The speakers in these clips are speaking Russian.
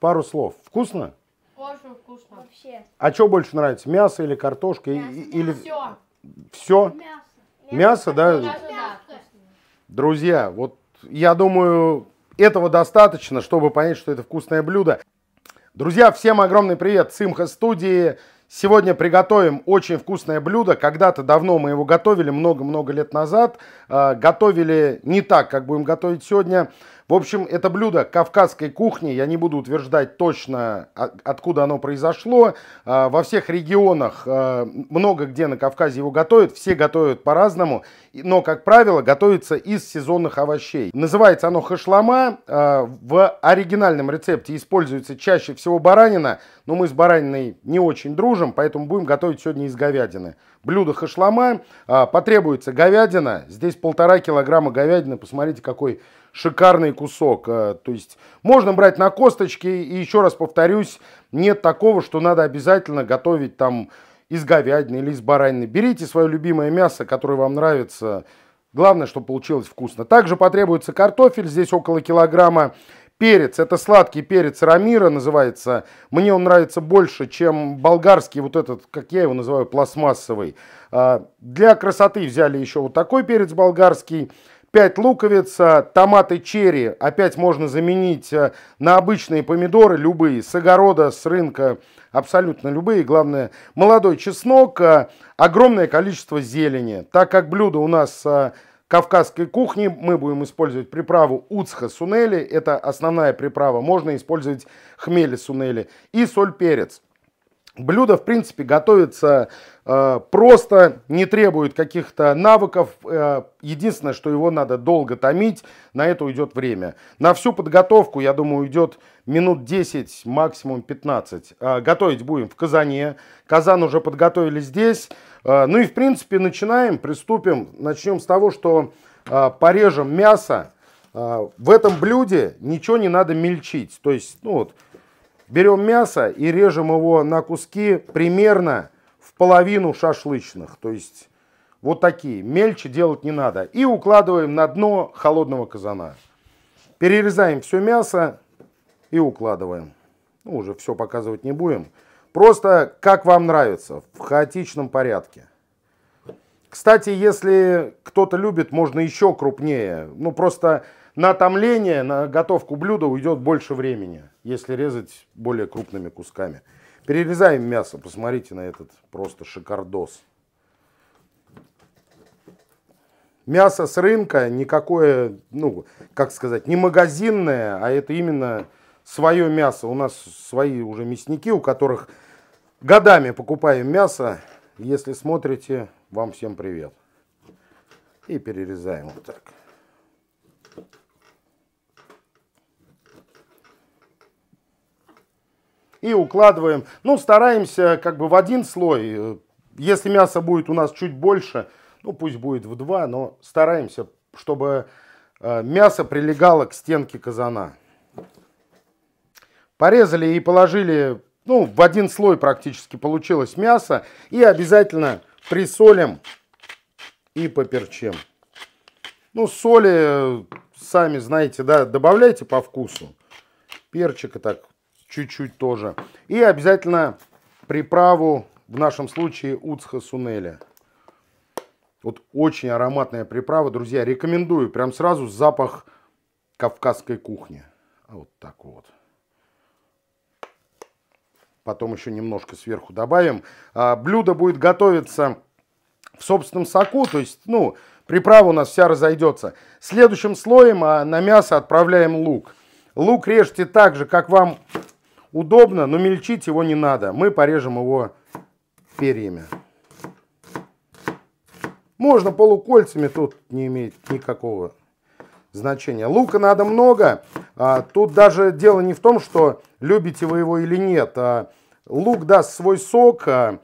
Пару слов. Вкусно? Очень вкусно. Вообще. А что больше нравится, мясо или картошка? Мясо. И, или... Все. Все? Мясо. Мясо, мясо да? Мясо, да. Друзья, вот я думаю, этого достаточно, чтобы понять, что это вкусное блюдо. Друзья, всем огромный привет! Симха студии. Сегодня приготовим очень вкусное блюдо. Когда-то давно мы его готовили, много-много лет назад. А, готовили не так, как будем готовить сегодня. В общем, это блюдо кавказской кухни, я не буду утверждать точно, а, откуда оно произошло. А, во всех регионах, а, много где на Кавказе его готовят, все готовят по-разному, но, как правило, готовится из сезонных овощей. Называется оно хашлама, в оригинальном рецепте используется чаще всего баранина, но мы с бараниной не очень дружим, поэтому будем готовить сегодня из говядины. Блюдо хашлама, потребуется говядина, здесь полтора килограмма говядины, посмотрите, какой шикарный кусок. А, то есть можно брать на косточки. И еще раз повторюсь, нет такого, что надо обязательно готовить там из говядины или из баранины. Берите свое любимое мясо, которое вам нравится. Главное, чтобы получилось вкусно. Также потребуется картофель, здесь около килограмма. Перец, это сладкий перец рамира называется. Мне он нравится больше, чем болгарский, вот этот, как я его называю, пластмассовый. А, для красоты взяли еще вот такой перец болгарский. 5 луковиц, а, томаты черри опять можно заменить а, на обычные помидоры, любые, с огорода, с рынка, абсолютно любые. Главное, молодой чеснок, а, огромное количество зелени. Так как блюдо у нас кавказской кухни мы будем использовать приправу уцха сунели, это основная приправа, можно использовать хмели сунели и соль-перец. Блюдо, в принципе, готовится э, просто, не требует каких-то навыков. Э, единственное, что его надо долго томить, на это уйдет время. На всю подготовку, я думаю, уйдет минут 10, максимум 15. Э, готовить будем в Казане. Казан уже подготовили здесь. Э, ну и, в принципе, начинаем, приступим. Начнем с того, что э, порежем мясо. Э, в этом блюде ничего не надо мельчить. То есть, ну вот Берем мясо и режем его на куски примерно в половину шашлычных. То есть вот такие. Мельче делать не надо. И укладываем на дно холодного казана. Перерезаем все мясо и укладываем. Ну, уже все показывать не будем. Просто как вам нравится, в хаотичном порядке. Кстати, если кто-то любит, можно еще крупнее. Ну, просто на томление, на готовку блюда уйдет больше времени, если резать более крупными кусками. Перерезаем мясо, посмотрите на этот просто шикардос. Мясо с рынка никакое, ну, как сказать, не магазинное, а это именно свое мясо. У нас свои уже мясники, у которых годами покупаем мясо. Если смотрите, вам всем привет. И перерезаем вот так. и укладываем. Ну, стараемся как бы в один слой. Если мясо будет у нас чуть больше, ну, пусть будет в два, но стараемся, чтобы э, мясо прилегало к стенке казана. Порезали и положили, ну, в один слой практически получилось мясо. И обязательно присолим и поперчим. Ну, соли, э, сами знаете, да, добавляйте по вкусу. Перчика так чуть-чуть тоже. И обязательно приправу, в нашем случае уцха сунеля. Вот очень ароматная приправа, друзья, рекомендую. Прям сразу запах кавказской кухни. А вот так вот. Потом еще немножко сверху добавим. А, блюдо будет готовиться в собственном соку, то есть, ну, приправа у нас вся разойдется. Следующим слоем а, на мясо отправляем лук. Лук режьте так же, как вам Удобно, но мельчить его не надо. Мы порежем его перьями. Можно полукольцами, тут не имеет никакого значения. Лука надо много. А, тут даже дело не в том, что любите вы его или нет. А, лук даст свой сок. А,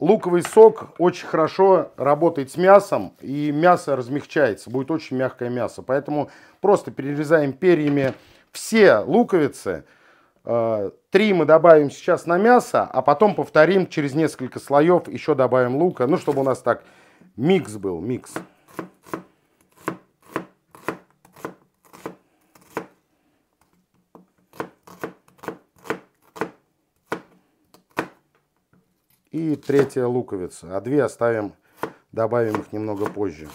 луковый сок очень хорошо работает с мясом. И мясо размягчается. Будет очень мягкое мясо. Поэтому просто перерезаем перьями все луковицы. Э, три мы добавим сейчас на мясо, а потом повторим через несколько слоев, еще добавим лука, ну, чтобы у нас так микс был, микс. И третья луковица, а две оставим, добавим их немного позже.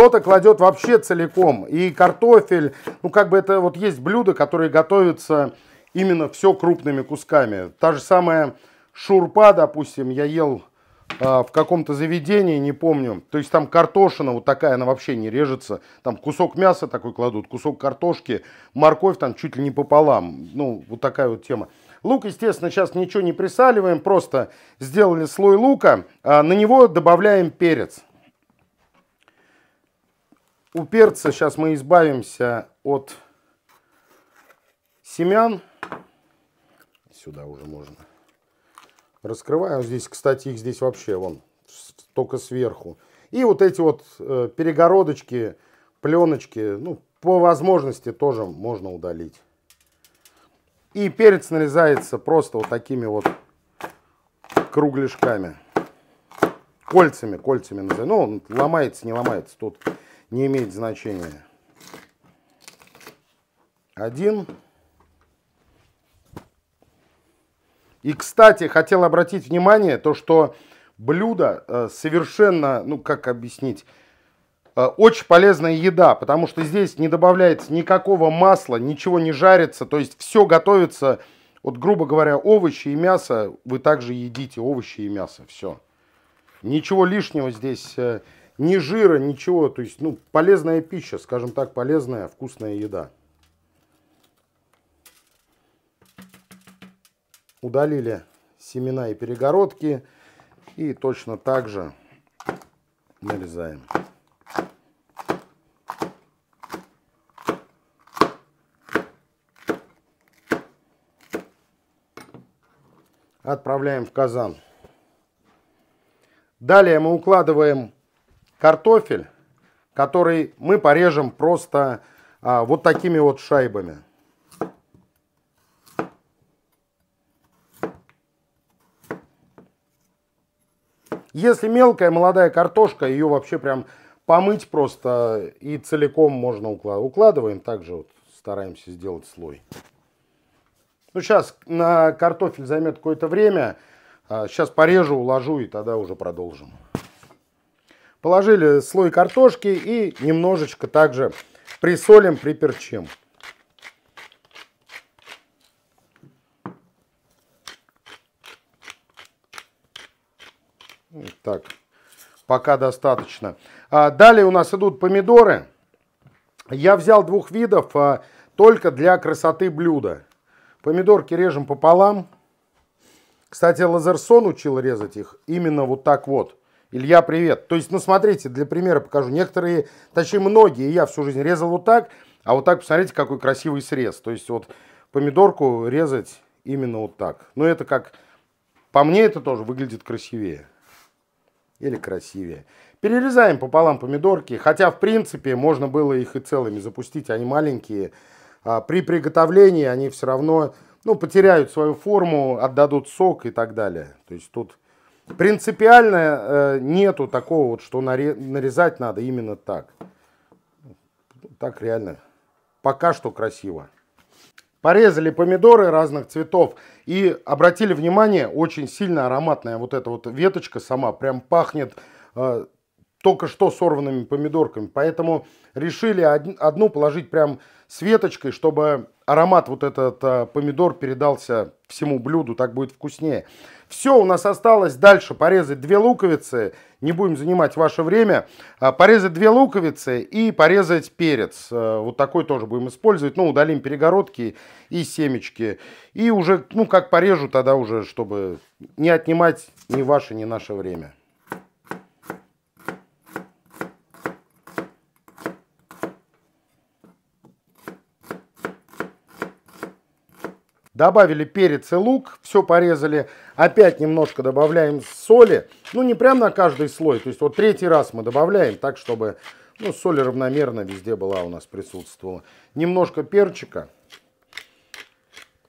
кто-то кладет вообще целиком. И картофель, ну как бы это вот есть блюда, которые готовятся именно все крупными кусками. Та же самая шурпа, допустим, я ел а, в каком-то заведении, не помню. То есть там картошина вот такая, она вообще не режется. Там кусок мяса такой кладут, кусок картошки, морковь там чуть ли не пополам. Ну, вот такая вот тема. Лук, естественно, сейчас ничего не присаливаем, просто сделали слой лука. А на него добавляем перец у перца сейчас мы избавимся от семян. Сюда уже можно. Раскрываем а здесь, кстати, их здесь вообще вон, только сверху. И вот эти вот э, перегородочки, пленочки, ну, по возможности тоже можно удалить. И перец нарезается просто вот такими вот кругляшками. Кольцами, кольцами называю. Ну, ломается, не ломается. Тут не имеет значения. один И, кстати, хотел обратить внимание, то, что блюдо э, совершенно, ну, как объяснить, э, очень полезная еда, потому что здесь не добавляется никакого масла, ничего не жарится, то есть все готовится, вот, грубо говоря, овощи и мясо, вы также едите овощи и мясо, все. Ничего лишнего здесь э, ни жира, ничего. То есть, ну, полезная пища, скажем так, полезная, вкусная еда. Удалили семена и перегородки. И точно так же нарезаем. Отправляем в казан. Далее мы укладываем картофель, который мы порежем просто а, вот такими вот шайбами. Если мелкая молодая картошка, ее вообще прям помыть просто и целиком можно укладывать. Укладываем также вот стараемся сделать слой. Ну сейчас на картофель займет какое-то время. Сейчас а, порежу, уложу и тогда уже продолжим. Положили слой картошки и немножечко также присолим, приперчим. Ну, так, пока достаточно. А, далее у нас идут помидоры. Я взял двух видов а, только для красоты блюда. Помидорки режем пополам. Кстати, Лазерсон учил резать их именно вот так вот. Илья, привет. То есть, ну смотрите, для примера покажу. Некоторые, точнее многие, я всю жизнь резал вот так, а вот так, посмотрите, какой красивый срез. То есть вот помидорку резать именно вот так. Но ну, это как, по мне это тоже выглядит красивее. Или красивее. Перерезаем пополам помидорки, хотя в принципе можно было их и целыми запустить, они маленькие. А, при приготовлении они все равно ну, потеряют свою форму, отдадут сок и так далее. То есть тут Принципиально э, нету такого, вот, что нарезать надо именно так. Так реально. Пока что красиво. Порезали помидоры разных цветов и обратили внимание, очень сильно ароматная вот эта вот веточка сама, прям пахнет э, только что сорванными помидорками. Поэтому решили од одну положить прям с веточкой, чтобы аромат вот этот э, помидор передался всему блюду, так будет вкуснее. Все, у нас осталось дальше порезать две луковицы, не будем занимать ваше время. А, порезать две луковицы и порезать перец. А, вот такой тоже будем использовать. Ну, удалим перегородки и семечки. И уже, ну, как порежу, тогда уже, чтобы не отнимать ни ваше, ни наше время. добавили перец и лук, все порезали, опять немножко добавляем соли, ну не прям на каждый слой, то есть вот третий раз мы добавляем так, чтобы ну, соль равномерно везде была у нас присутствовала. Немножко перчика.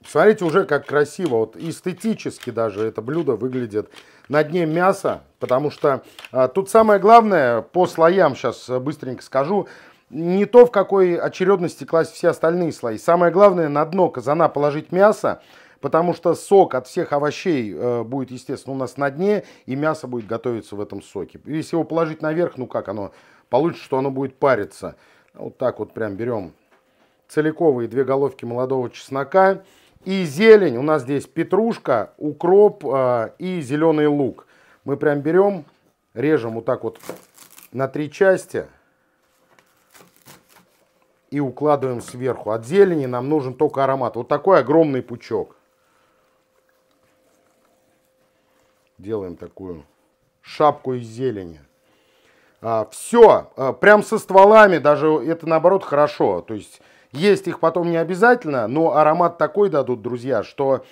Смотрите уже как красиво, вот эстетически даже это блюдо выглядит. На дне мясо, потому что а, тут самое главное, по слоям сейчас э, быстренько скажу, не то, в какой очередности класть все остальные слои. Самое главное, на дно казана положить мясо, потому что сок от всех овощей э, будет, естественно, у нас на дне, и мясо будет готовиться в этом соке. Если его положить наверх, ну как оно, получится, что оно будет париться. Вот так вот прям берем целиковые две головки молодого чеснока. И зелень, у нас здесь петрушка, укроп э, и зеленый лук. Мы прям берем, режем вот так вот на три части – и укладываем сверху. От зелени нам нужен только аромат. Вот такой огромный пучок. Делаем такую шапку из зелени. А, все, а, прям со стволами, даже это наоборот хорошо. То есть есть их потом не обязательно, но аромат такой дадут, друзья, что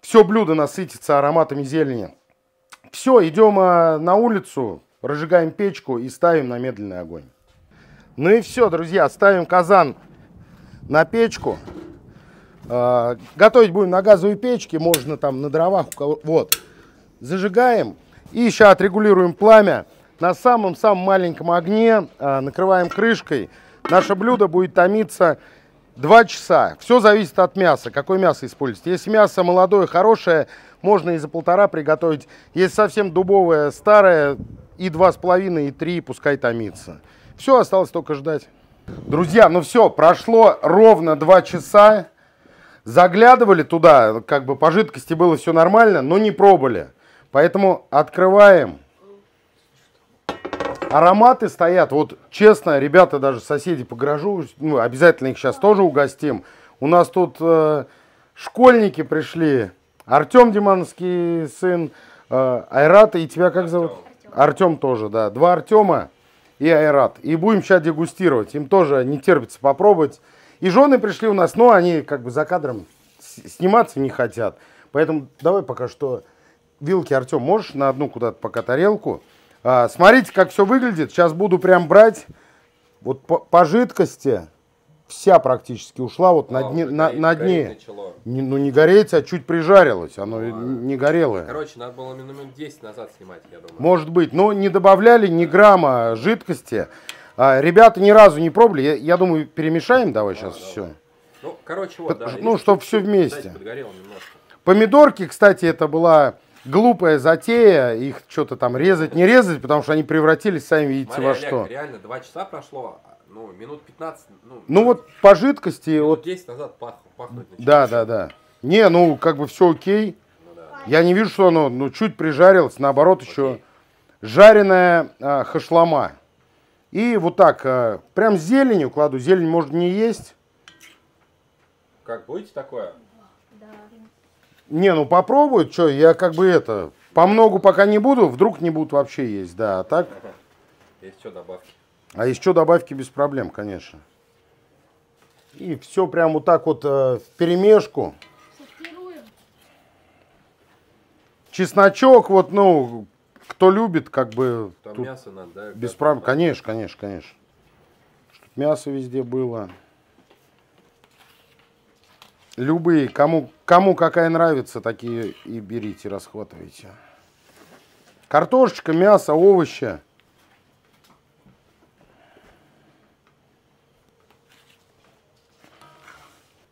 все блюдо насытится ароматами зелени. Все, идем а, на улицу, разжигаем печку и ставим на медленный огонь. Ну и все, друзья, ставим казан на печку. А, готовить будем на газовой печке, можно там на дровах. Вот, зажигаем и сейчас отрегулируем пламя. На самом-самом маленьком огне а, накрываем крышкой. Наше блюдо будет томиться 2 часа. Все зависит от мяса, какое мясо используете. Если мясо молодое, хорошее, можно и за полтора приготовить. Если совсем дубовое, старое, и два с половиной, и три, пускай томится. Все, осталось только ждать. Друзья, ну все, прошло ровно 2 часа. Заглядывали туда, как бы по жидкости было все нормально, но не пробовали. Поэтому открываем. Ароматы стоят, вот честно, ребята, даже соседи по гаражу, ну, обязательно их сейчас тоже угостим. У нас тут э, школьники пришли, Артем Димановский сын, э, Айрата и тебя как зовут? Артем тоже, да. Два Артема и айрат. И будем сейчас дегустировать. Им тоже не терпится попробовать. И жены пришли у нас, но они как бы за кадром сниматься не хотят. Поэтому давай пока что вилки, Артем, можешь на одну куда-то пока тарелку. А, смотрите, как все выглядит. Сейчас буду прям брать вот по, по жидкости вся практически ушла вот на а, дне. На, на дне. Не, ну не гореть, а чуть прижарилось. Оно ну, а, не горелое. Короче, надо было минут 10 назад снимать, я думаю. Может быть, но не добавляли ни грамма жидкости. А, ребята ни разу не пробовали. Я, я думаю, перемешаем давай сейчас а, все. Ну, короче, вот, да. Ну, чтобы все вместе. Помидорки, кстати, это была глупая затея, их что-то там резать, не резать, потому что они превратились, сами видите, Мария во Олег, что. реально, два часа прошло, ну, минут 15. Ну, ну вот по жидкости. Минут вот 10 назад пах, пахнуть начинает. Да, да, да. Не, ну как бы все окей. Я не вижу, что оно ну, чуть прижарилось, наоборот, окей. еще жареная а, хашлама. И вот так, а, прям зелень кладу. Зелень можно не есть. Как будете такое? Да. Не, ну попробую, что, я как бы это, по многу пока не буду, вдруг не будут вообще есть, да, а так... Есть что добавки? А еще добавки без проблем, конечно. И все прям вот так вот э, в перемешку. Чесночок, вот, ну, кто любит, как бы... Там тут мясо надо, да? Без проблем. Конечно, конечно, конечно. Чтоб мясо везде было. Любые, кому, кому какая нравится, такие и берите, расхватывайте. Картошечка, мясо, овощи.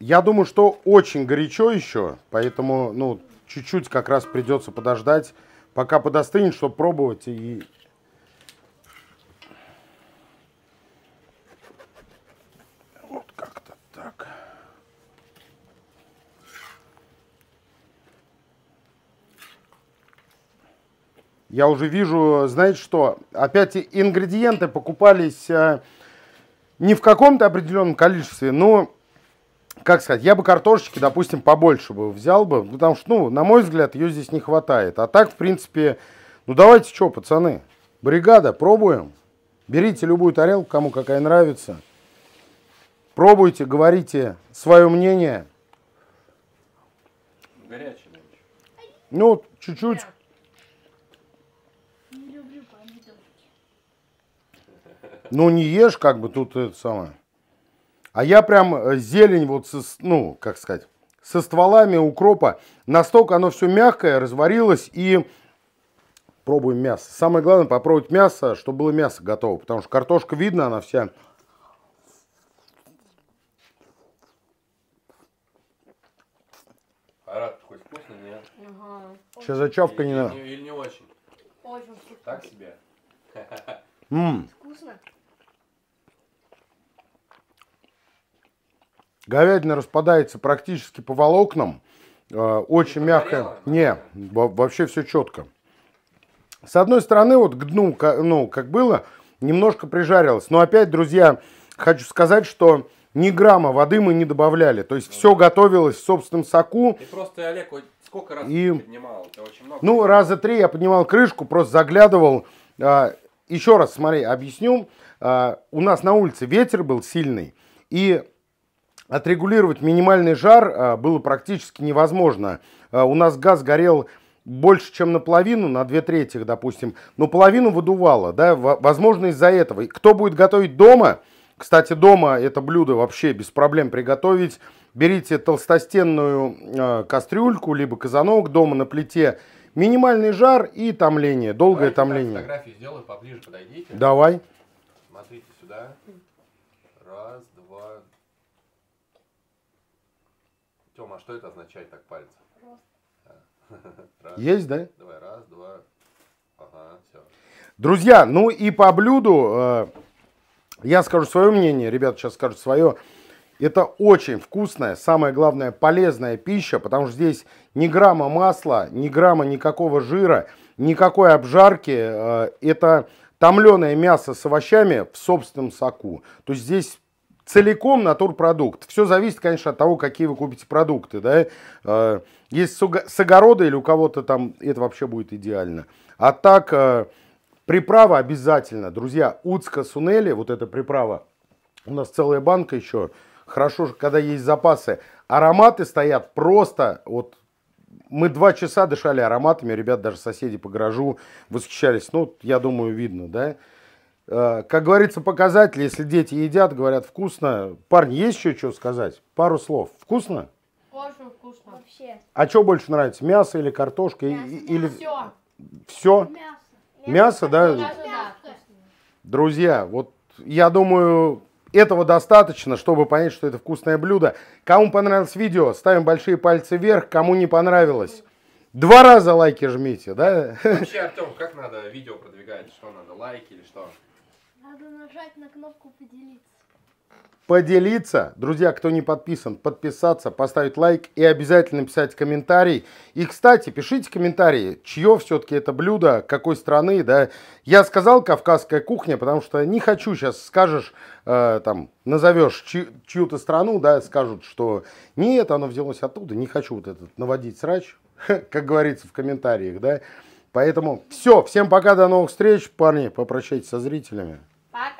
Я думаю, что очень горячо еще, поэтому, ну, чуть-чуть как раз придется подождать, пока подостынет, чтобы пробовать и... Вот как-то так. Я уже вижу, знаете что, опять ингредиенты покупались э, не в каком-то определенном количестве, но как сказать, я бы картошечки, допустим, побольше бы взял бы, потому что, ну, на мой взгляд, ее здесь не хватает. А так, в принципе, ну давайте что, пацаны, бригада, пробуем. Берите любую тарелку, кому какая нравится. Пробуйте, говорите свое мнение. Горячий. Ну, чуть-чуть. Ну, не ешь, как бы тут это самое. А я прям э, зелень вот, со, ну, как сказать, со стволами укропа. Настолько оно все мягкое, разварилось и пробуем мясо. Самое главное попробовать мясо, чтобы было мясо готово. Потому что картошка видно, она вся... Арат, хоть вкусно, нет? Ага. Сейчас зачавка не надо. Или, или не очень? Очень вкусно. Так себе? Ммм. Вкусно? Говядина распадается практически по волокнам. Э, очень мягкая. Не, вообще все четко. С одной стороны, вот к дну, ну, как было, немножко прижарилось. Но опять, друзья, хочу сказать, что ни грамма воды мы не добавляли. То есть все готовилось в собственном соку. И просто, Олег, сколько раз и... ты поднимал? Это очень много. Ну, раза три я поднимал крышку, просто заглядывал. А, Еще раз, смотри, объясню. А, у нас на улице ветер был сильный. И отрегулировать минимальный жар а, было практически невозможно. А, у нас газ горел больше, чем наполовину, на две трети, допустим, но половину выдувало, да, возможно, из-за этого. Кто будет готовить дома, кстати, дома это блюдо вообще без проблем приготовить, берите толстостенную а, кастрюльку, либо казанок дома на плите, минимальный жар и томление, долгое Давайте томление. Фотографии сделаю, поближе подойдите. Давай. Смотрите сюда. Тёма, а что это означает так пальцем? Раз. Есть, да? Давай, раз, два. Ага, все. Друзья, ну и по блюду э, я скажу свое мнение, ребята сейчас скажут свое. Это очень вкусная, самое главное, полезная пища, потому что здесь ни грамма масла, ни грамма никакого жира, никакой обжарки. Э, это томленое мясо с овощами в собственном соку. То есть здесь целиком натурпродукт. Все зависит, конечно, от того, какие вы купите продукты. Да? Э, есть с огорода или у кого-то там, это вообще будет идеально. А так, э, приправа обязательно. Друзья, уцка сунели, вот эта приправа, у нас целая банка еще. Хорошо, когда есть запасы. Ароматы стоят просто, вот мы два часа дышали ароматами, ребят, даже соседи по гаражу восхищались. Ну, я думаю, видно, да? Э, как говорится, показатель, если дети едят, говорят вкусно. Парни, есть еще что сказать? Пару слов. Вкусно? Очень вкусно. Вообще. А что больше нравится, мясо или картошка? Мясо. Или... Все. Все? Мясо. Мясо, мясо да? Мясо, да. Друзья, вот я думаю, этого достаточно, чтобы понять, что это вкусное блюдо. Кому понравилось видео, ставим большие пальцы вверх. Кому не понравилось, два раза лайки жмите, да? Вообще, Артем, как надо видео продвигать? Что надо, лайки или что? Надо нажать на кнопку поделиться. Поделиться. Друзья, кто не подписан, подписаться, поставить лайк и обязательно писать комментарий. И, кстати, пишите комментарии, чье все-таки это блюдо, какой страны, да. Я сказал кавказская кухня, потому что не хочу сейчас скажешь, э, там, назовешь чью-то страну, да, скажут, что нет, оно взялось оттуда, не хочу вот этот наводить срач, как говорится в комментариях, да. Поэтому все, всем пока, до новых встреч, парни, попрощайтесь со зрителями. ป๊า